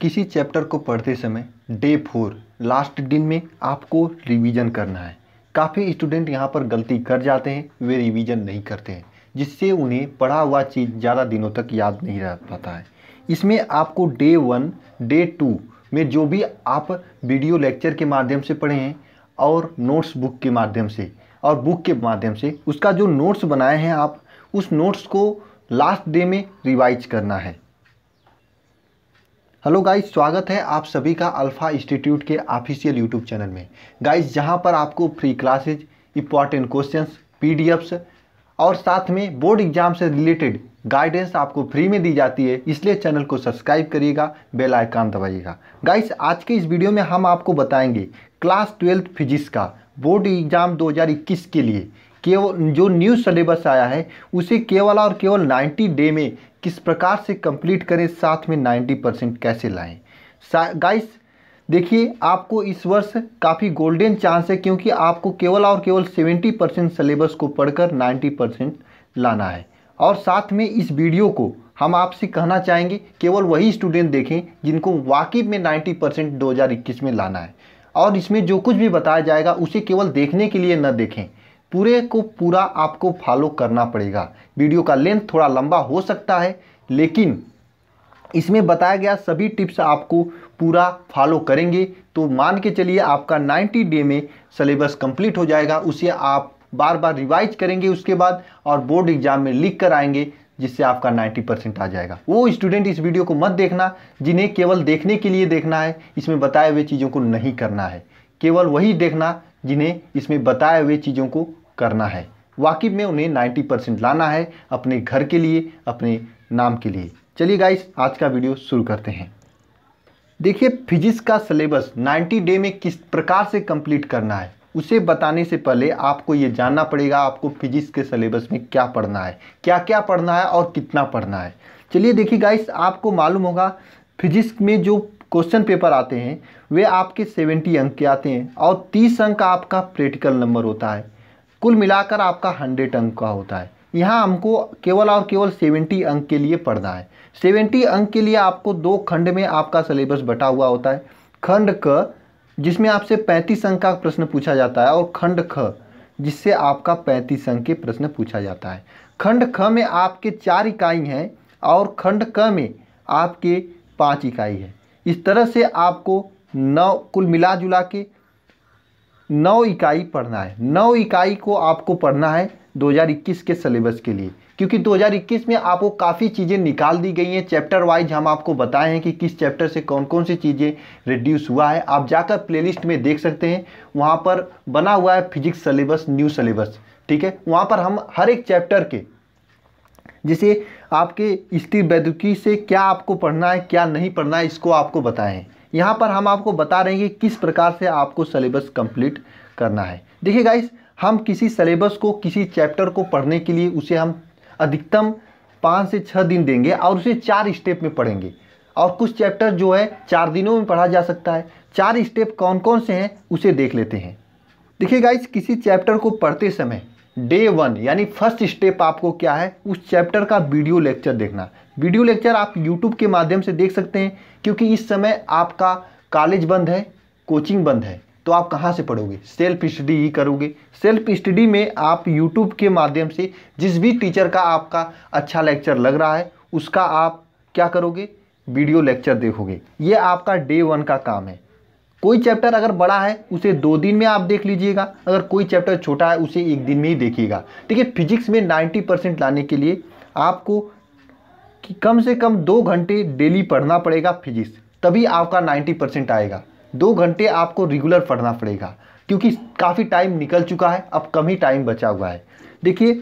किसी चैप्टर को पढ़ते समय डे फोर लास्ट दिन में आपको रिवीजन करना है काफ़ी स्टूडेंट यहाँ पर गलती कर जाते हैं वे रिवीजन नहीं करते हैं जिससे उन्हें पढ़ा हुआ चीज़ ज़्यादा दिनों तक याद नहीं रह पाता है इसमें आपको डे वन डे टू में जो भी आप वीडियो लेक्चर के माध्यम से पढ़े हैं और नोट्स बुक के माध्यम से और बुक के माध्यम से उसका जो नोट्स बनाए हैं आप उस नोट्स को लास्ट डे में रिवाइज करना है हेलो गाइस स्वागत है आप सभी का अल्फ़ा इंस्टीट्यूट के ऑफिशियल यूट्यूब चैनल में गाइस जहां पर आपको free classes important questions PDFs और साथ में बोर्ड एग्जाम से रिलेटेड गाइडेंस आपको फ्री में दी जाती है इसलिए चैनल को सब्सक्राइब करिएगा बेल आइकन दबाइएगा गाइस आज के इस वीडियो में हम आपको बताएंगे क्लास ट्वेल्थ फिजिक्स का बोर्ड एग्जाम 2021 के लिए केवल जो न्यू सिलेबस आया है उसे केवल और केवल 90 डे में किस प्रकार से कंप्लीट करें साथ में 90 परसेंट कैसे लाएं गाइस देखिए आपको इस वर्ष काफ़ी गोल्डन चांस है क्योंकि आपको केवल और केवल 70 परसेंट सिलेबस को पढ़कर 90 परसेंट लाना है और साथ में इस वीडियो को हम आपसे कहना चाहेंगे केवल वही स्टूडेंट देखें जिनको वाकई में 90 परसेंट दो में लाना है और इसमें जो कुछ भी बताया जाएगा उसे केवल देखने के लिए न देखें पूरे को पूरा आपको फॉलो करना पड़ेगा वीडियो का लेंथ थोड़ा लंबा हो सकता है लेकिन इसमें बताया गया सभी टिप्स आपको पूरा फॉलो करेंगे तो मान के चलिए आपका 90 डे में सिलेबस कंप्लीट हो जाएगा उसे आप बार बार रिवाइज करेंगे उसके बाद और बोर्ड एग्जाम में लिख कर आएंगे जिससे आपका 90 परसेंट आ जाएगा वो स्टूडेंट इस वीडियो को मत देखना जिन्हें केवल देखने के लिए देखना है इसमें बताए हुए चीज़ों को नहीं करना है केवल वही देखना जिन्हें इसमें बताए हुए चीज़ों को करना है वाकिब में उन्हें 90 परसेंट लाना है अपने घर के लिए अपने नाम के लिए चलिए गाइस आज का वीडियो शुरू करते हैं देखिए फिजिक्स का सिलेबस 90 डे में किस प्रकार से कंप्लीट करना है उसे बताने से पहले आपको ये जानना पड़ेगा आपको फिजिक्स के सिलेबस में क्या पढ़ना है क्या क्या पढ़ना है और कितना पढ़ना है चलिए देखिए गाइस आपको मालूम होगा फिजिक्स में जो क्वेश्चन पेपर आते हैं वे आपके 70 अंक के आते हैं और 30 अंक आपका प्रैक्टिकल नंबर होता है कुल मिलाकर आपका हंड्रेड अंक का होता है यहाँ हमको केवल और केवल सेवेंटी अंक के लिए पढ़ना है सेवेंटी अंक के लिए आपको दो खंड में आपका सिलेबस बटा हुआ होता है खंड क जिसमें आपसे पैंतीस अंक का प्रश्न पूछा जाता है और खंड ख जिससे आपका पैंतीस अंक के प्रश्न पूछा जाता है खंड ख में आपके चार इकाई हैं और खंड क में आपके पाँच इकाई है इस तरह से आपको नौ कुल मिला जुला के नौ इकाई पढ़ना है नौ इकाई को आपको पढ़ना है 2021 के सिलेबस के लिए क्योंकि 2021 में आपको काफ़ी चीज़ें निकाल दी गई हैं चैप्टर वाइज हम आपको बताए हैं कि किस चैप्टर से कौन कौन सी चीज़ें रिड्यूस हुआ है आप जाकर प्लेलिस्ट में देख सकते हैं वहाँ पर बना हुआ है फिजिक्स सलेबस न्यू सलेबस ठीक है वहाँ पर हम हर एक चैप्टर के जैसे आपके स्त्री वैद्युकी से क्या आपको पढ़ना है क्या नहीं पढ़ना है इसको आपको बताएं यहाँ पर हम आपको बता रहे हैं कि किस प्रकार से आपको सिलेबस कंप्लीट करना है देखिए गाइस हम किसी सिलेबस को किसी चैप्टर को पढ़ने के लिए उसे हम अधिकतम पाँच से छः दिन देंगे और उसे चार स्टेप में पढ़ेंगे और कुछ चैप्टर जो है चार दिनों में पढ़ा जा सकता है चार स्टेप कौन कौन से हैं उसे देख लेते हैं देखिए गाइस किसी चैप्टर को पढ़ते समय डे वन यानी फर्स्ट स्टेप आपको क्या है उस चैप्टर का वीडियो लेक्चर देखना वीडियो लेक्चर आप यूट्यूब के माध्यम से देख सकते हैं क्योंकि इस समय आपका कॉलेज बंद है कोचिंग बंद है तो आप कहाँ से पढ़ोगे सेल्फ स्टडी ही करोगे सेल्फ स्टडी में आप यूट्यूब के माध्यम से जिस भी टीचर का आपका अच्छा लेक्चर लग रहा है उसका आप क्या करोगे वीडियो लेक्चर देखोगे ये आपका डे वन का काम है कोई चैप्टर अगर बड़ा है उसे दो दिन में आप देख लीजिएगा अगर कोई चैप्टर छोटा है उसे एक दिन में ही देखिएगा ठीक है फिजिक्स में 90 परसेंट लाने के लिए आपको कि कम से कम दो घंटे डेली पढ़ना पड़ेगा फिजिक्स तभी आपका 90 परसेंट आएगा दो घंटे आपको रेगुलर पढ़ना पड़ेगा क्योंकि काफ़ी टाइम निकल चुका है अब कम ही टाइम बचा हुआ है देखिए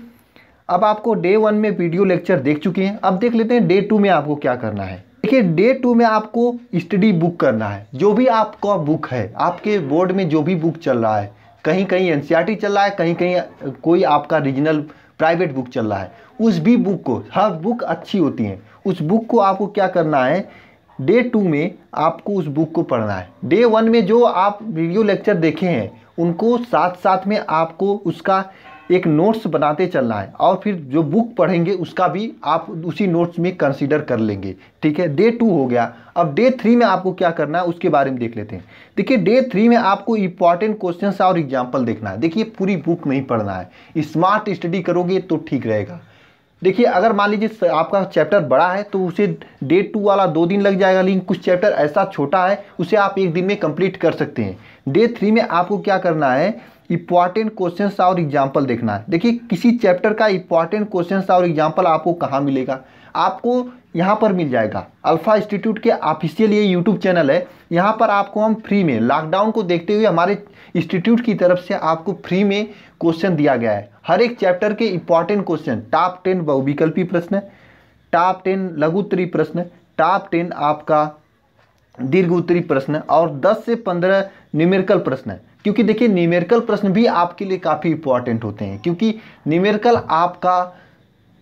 अब आपको डे वन में वीडियो लेक्चर देख चुके हैं अब देख लेते हैं डे टू में आपको क्या करना है देखिए डे टू में आपको स्टडी बुक करना है जो भी आपका बुक है आपके बोर्ड में जो भी बुक चल रहा है कहीं कहीं एन चल रहा है कहीं कहीं कोई आपका रीजनल प्राइवेट बुक चल रहा है उस भी बुक को हर बुक अच्छी होती है उस बुक को आपको क्या करना है डे टू में आपको उस बुक को पढ़ना है डे वन में जो आप वीडियो लेक्चर देखे हैं उनको साथ साथ में आपको उसका एक नोट्स बनाते चलना है और फिर जो बुक पढ़ेंगे उसका भी आप उसी नोट्स में कंसिडर कर लेंगे ठीक है डे टू हो गया अब डे थ्री में आपको क्या करना है उसके बारे में देख लेते हैं देखिए डे थ्री में आपको इंपॉर्टेंट क्वेश्चन और एग्जाम्पल देखना है देखिए पूरी बुक नहीं पढ़ना है स्मार्ट स्टडी करोगे तो ठीक रहेगा देखिए अगर मान लीजिए आपका चैप्टर बड़ा है तो उसे डे टू वाला दो दिन लग जाएगा लेकिन कुछ चैप्टर ऐसा छोटा है उसे आप एक दिन में कंप्लीट कर सकते हैं डे थ्री में आपको क्या करना है इंपॉर्टेंट क्वेश्चन और एग्जाम्पल देखना है देखिए किसी चैप्टर का इंपॉर्टेंट क्वेश्चन और एग्जाम्पल आपको कहाँ मिलेगा आपको यहाँ पर मिल जाएगा अल्फ़ा इंस्टीट्यूट के ऑफिशियल ये यूट्यूब चैनल है यहाँ पर आपको हम फ्री में लॉकडाउन को देखते हुए हमारे इंस्टीट्यूट की तरफ से आपको फ्री में क्वेश्चन दिया गया है हर एक चैप्टर के इंपॉर्टेंट क्वेश्चन टॉप टेन बहुविकल्पी प्रश्न टॉप टेन लघु उत्तरी प्रश्न टॉप टेन आपका दीर्घ उत्तरी प्रश्न और दस से पंद्रह न्यूमेरिकल प्रश्न क्योंकि देखिए न्यूमेरिकल प्रश्न भी आपके लिए काफ़ी इंपॉर्टेंट होते हैं क्योंकि न्यूमेरिकल आपका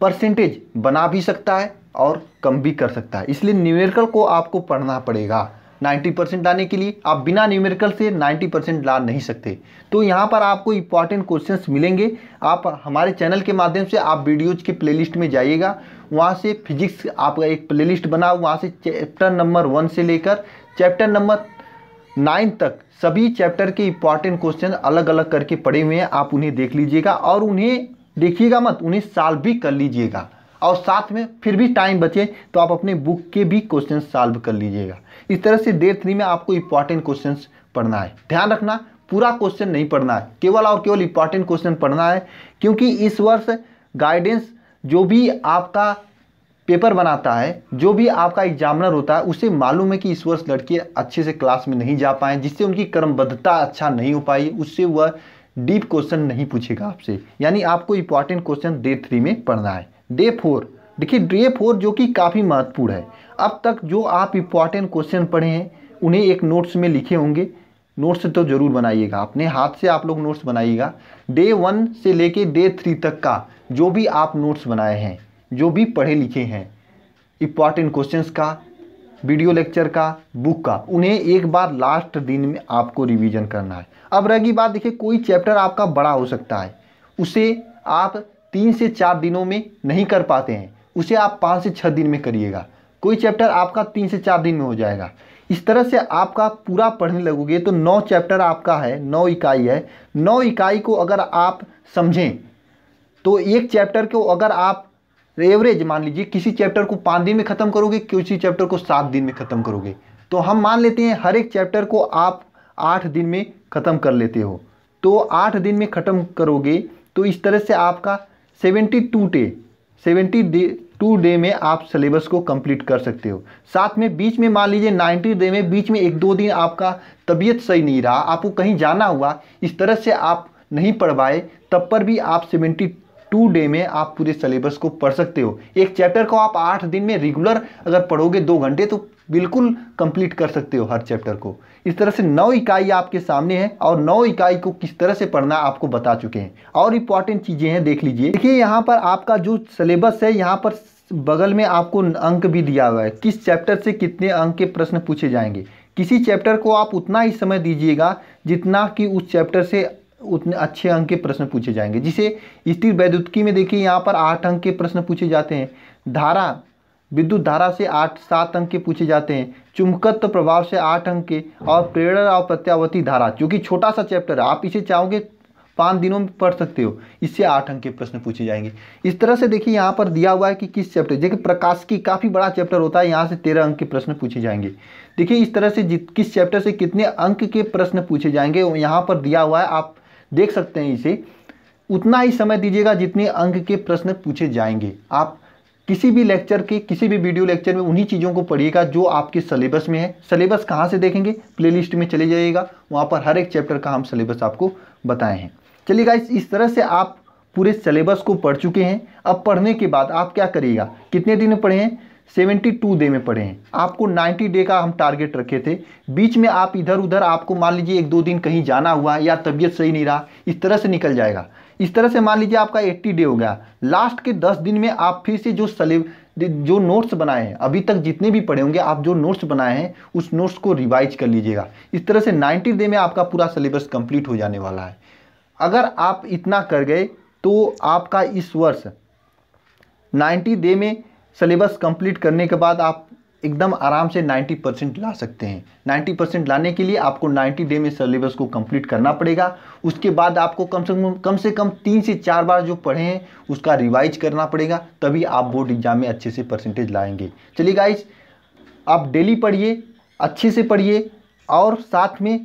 परसेंटेज बना भी सकता है और कम भी कर सकता है इसलिए न्यूमेरिकल को आपको पढ़ना पड़ेगा 90 परसेंट लाने के लिए आप बिना न्यूमेरिकल से 90 परसेंट ला नहीं सकते तो यहाँ पर आपको इंपॉर्टेंट क्वेश्चंस मिलेंगे आप हमारे चैनल के माध्यम से आप वीडियोज के प्लेलिस्ट में जाइएगा वहाँ से फिजिक्स आपका एक प्लेलिस्ट बनाओ वहाँ से चैप्टर नंबर वन से लेकर चैप्टर नंबर नाइन तक सभी चैप्टर के इंपॉर्टेंट क्वेश्चन अलग अलग करके पड़े हुए हैं आप उन्हें देख लीजिएगा और उन्हें देखिएगा मत उन्हें सॉल्व भी कर लीजिएगा और साथ में फिर भी टाइम बचे तो आप अपने बुक के भी क्वेश्चन सॉल्व कर लीजिएगा इस तरह से डे थ्री में आपको इंपॉर्टेंट क्वेश्चन पढ़ना है ध्यान रखना पूरा क्वेश्चन नहीं पढ़ना है केवल और केवल इंपॉर्टेंट क्वेश्चन पढ़ना है क्योंकि इस वर्ष गाइडेंस जो भी आपका पेपर बनाता है जो भी आपका एग्जामिनर होता है उसे मालूम है कि इस वर्ष लड़के अच्छे से क्लास में नहीं जा पाए जिससे उनकी क्रमबद्धता अच्छा नहीं हो पाई उससे वह डीप क्वेश्चन नहीं पूछेगा आपसे यानी आपको इंपॉर्टेंट क्वेश्चन डे थ्री में पढ़ना है डे फोर देखिए डे फोर जो कि काफ़ी महत्वपूर्ण है अब तक जो आप इंपॉर्टेंट क्वेश्चन पढ़े हैं उन्हें एक नोट्स में लिखे होंगे नोट्स तो ज़रूर बनाइएगा अपने हाथ से आप लोग नोट्स बनाइएगा डे वन से लेके डे थ्री तक का जो भी आप नोट्स बनाए हैं जो भी पढ़े लिखे हैं इंपॉर्टेंट क्वेश्चंस का वीडियो लेक्चर का बुक का उन्हें एक बार लास्ट दिन में आपको रिवीजन करना है अब रहेगी बात देखिए कोई चैप्टर आपका बड़ा हो सकता है उसे आप तीन से चार दिनों में नहीं कर पाते हैं उसे आप पाँच से छः दिन में करिएगा कोई चैप्टर आपका तीन से चार दिन में हो जाएगा इस तरह से आपका पूरा पढ़ने लगोगे तो नौ चैप्टर आपका है नौ इकाई है नौ इकाई को अगर आप समझें तो एक चैप्टर को अगर आप एवरेज मान लीजिए किसी चैप्टर को पाँच दिन में ख़त्म करोगे किसी चैप्टर को सात दिन में ख़त्म करोगे तो हम मान लेते हैं हर एक चैप्टर को आप आठ दिन में ख़त्म कर लेते हो तो आठ दिन में ख़त्म करोगे तो इस तरह से आपका seventy two day seventy day two day में आप सिलेबस को कंप्लीट कर सकते हो साथ में बीच में मान लीजिए नाइन्टी डे में बीच में एक दो दिन आपका तबीयत सही नहीं रहा आपको कहीं जाना हुआ इस तरह से आप नहीं पढ़ पाए तब पर भी आप सेवेंटी टू डे में आप पूरे सिलेबस को पढ़ सकते हो एक चैप्टर को आप आठ दिन में रेगुलर अगर पढ़ोगे दो घंटे तो बिल्कुल कंप्लीट कर सकते हो हर चैप्टर को इस तरह से नौ इकाई आपके सामने है और नौ इकाई को किस तरह से पढ़ना आपको बता चुके हैं और इंपॉर्टेंट चीज़ें हैं देख लीजिए देखिए यहाँ पर आपका जो सिलेबस है यहाँ पर बगल में आपको अंक भी दिया हुआ है किस चैप्टर से कितने अंक के प्रश्न पूछे जाएंगे किसी चैप्टर को आप उतना ही समय दीजिएगा जितना कि उस चैप्टर से उतने अच्छे अंक के प्रश्न पूछे जाएंगे जिसे स्थिर वैद्युतिकी में देखिए यहाँ पर आठ अंक के प्रश्न पूछे जाते हैं धारा विद्युत धारा से आठ सात अंक के पूछे जाते हैं चुंबकत्व प्रभाव से आठ अंक के और प्रेरण और प्रत्यावर्ती धारा जो कि छोटा सा चैप्टर है आप इसे चाहोगे पाँच दिनों में पढ़ सकते हो इससे आठ अंक के प्रश्न पूछे जाएंगे इस तरह से देखिए यहाँ पर दिया हुआ है कि किस चैप्टर देखिए प्रकाश की काफ़ी बड़ा चैप्टर होता है यहाँ से तेरह अंक के प्रश्न पूछे जाएंगे देखिए इस तरह से किस चैप्टर से कितने अंक के प्रश्न पूछे जाएंगे यहाँ पर दिया हुआ है आप देख सकते हैं इसे उतना ही समय दीजिएगा जितने अंक के प्रश्न पूछे जाएंगे आप किसी भी लेक्चर के किसी भी वीडियो लेक्चर में उन्हीं चीज़ों को पढ़िएगा जो आपके सिलेबस में है सिलेबस कहाँ से देखेंगे प्लेलिस्ट में चले जाइएगा वहाँ पर हर एक चैप्टर का हम सिलेबस आपको बताए हैं चलिएगा इस इस तरह से आप पूरे सिलेबस को पढ़ चुके हैं अब पढ़ने के बाद आप क्या करिएगा कितने दिन पढ़े हैं सेवेंटी टू डे में पढ़े हैं आपको नाइन्टी डे का हम टारगेट रखे थे बीच में आप इधर उधर आपको मान लीजिए एक दो दिन कहीं जाना हुआ या तबीयत सही नहीं रहा इस तरह से निकल जाएगा इस तरह से मान लीजिए आपका एट्टी डे हो गया लास्ट के दस दिन में आप फिर से जो सलेब जो नोट्स बनाए हैं अभी तक जितने भी पढ़े होंगे आप जो नोट्स बनाए हैं उस नोट्स को रिवाइज कर लीजिएगा इस तरह से नाइन्टी डे में आपका पूरा सिलेबस कंप्लीट हो जाने वाला है अगर आप इतना कर गए तो आपका इस वर्ष 90 डे में सिलेबस कंप्लीट करने के बाद आप एकदम आराम से 90 परसेंट ला सकते हैं 90 परसेंट लाने के लिए आपको 90 डे में सिलेबस को कंप्लीट करना पड़ेगा उसके बाद आपको कम से कम कम से कम तीन से चार बार जो पढ़े हैं उसका रिवाइज करना पड़ेगा तभी आप बोर्ड एग्जाम में अच्छे से परसेंटेज लाएंगे चलिए गाइज आप डेली पढ़िए अच्छे से पढ़िए और साथ में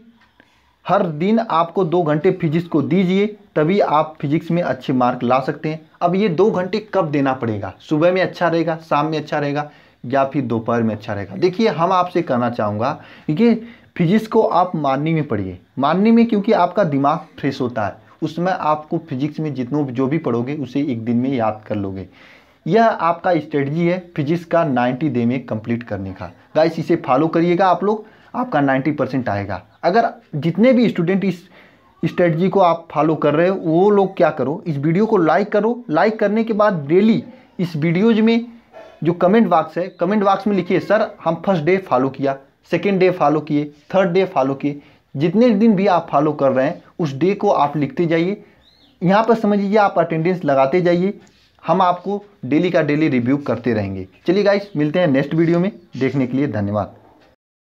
हर दिन आपको दो घंटे फिजिक्स को दीजिए तभी आप फिजिक्स में अच्छे मार्क ला सकते हैं अब ये दो घंटे कब देना पड़ेगा सुबह में अच्छा रहेगा शाम में अच्छा रहेगा या फिर दोपहर में अच्छा रहेगा देखिए हम आपसे कहना चाहूँगा कि फिजिक्स को आप मानने में पढ़िए मानने में क्योंकि आपका दिमाग फ्रेश होता है उसमें आपको फिजिक्स में जितनों जो भी पढ़ोगे उसे एक दिन में याद कर लोगे यह आपका स्ट्रेटजी है फिजिक्स का 90 डे में कंप्लीट करने का गाइस इसे फॉलो करिएगा आप लोग आपका 90 परसेंट आएगा अगर जितने भी स्टूडेंट इस स्ट्रेटजी को आप फॉलो कर रहे हो वो लोग क्या करो इस वीडियो को लाइक करो लाइक करने के बाद डेली इस वीडियोज में जो कमेंट बॉक्स है कमेंट बॉक्स में लिखिए सर हम फर्स्ट डे फॉलो किया सेकेंड डे फॉलो किए थर्ड डे फॉलो किए जितने दिन भी आप फॉलो कर रहे हैं उस डे को आप लिखते जाइए यहाँ पर समझिए आप अटेंडेंस लगाते जाइए हम आपको डेली का डेली रिव्यू करते रहेंगे चलिए गाइस मिलते हैं नेक्स्ट वीडियो में देखने के लिए धन्यवाद